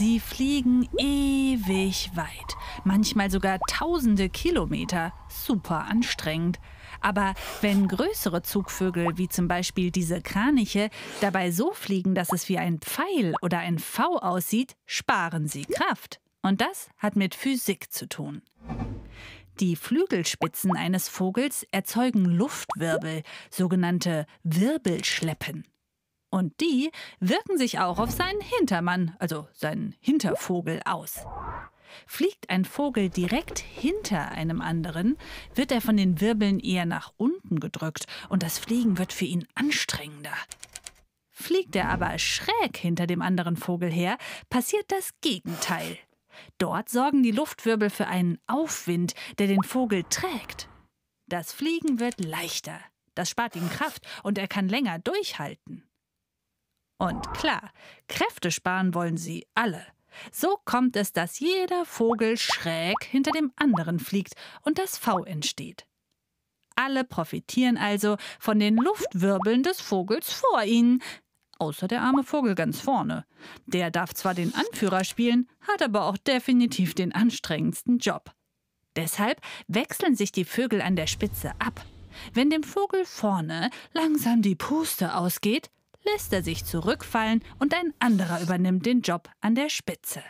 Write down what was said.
Sie fliegen ewig weit, manchmal sogar tausende Kilometer. Super anstrengend. Aber wenn größere Zugvögel, wie zum Beispiel diese Kraniche, dabei so fliegen, dass es wie ein Pfeil oder ein V aussieht, sparen sie Kraft. Und das hat mit Physik zu tun. Die Flügelspitzen eines Vogels erzeugen Luftwirbel, sogenannte Wirbelschleppen. Und die wirken sich auch auf seinen Hintermann, also seinen Hintervogel, aus. Fliegt ein Vogel direkt hinter einem anderen, wird er von den Wirbeln eher nach unten gedrückt und das Fliegen wird für ihn anstrengender. Fliegt er aber schräg hinter dem anderen Vogel her, passiert das Gegenteil. Dort sorgen die Luftwirbel für einen Aufwind, der den Vogel trägt. Das Fliegen wird leichter. Das spart ihm Kraft und er kann länger durchhalten. Und klar, Kräfte sparen wollen sie alle. So kommt es, dass jeder Vogel schräg hinter dem anderen fliegt und das V entsteht. Alle profitieren also von den Luftwirbeln des Vogels vor ihnen, außer der arme Vogel ganz vorne. Der darf zwar den Anführer spielen, hat aber auch definitiv den anstrengendsten Job. Deshalb wechseln sich die Vögel an der Spitze ab. Wenn dem Vogel vorne langsam die Puste ausgeht, lässt er sich zurückfallen und ein anderer übernimmt den Job an der Spitze.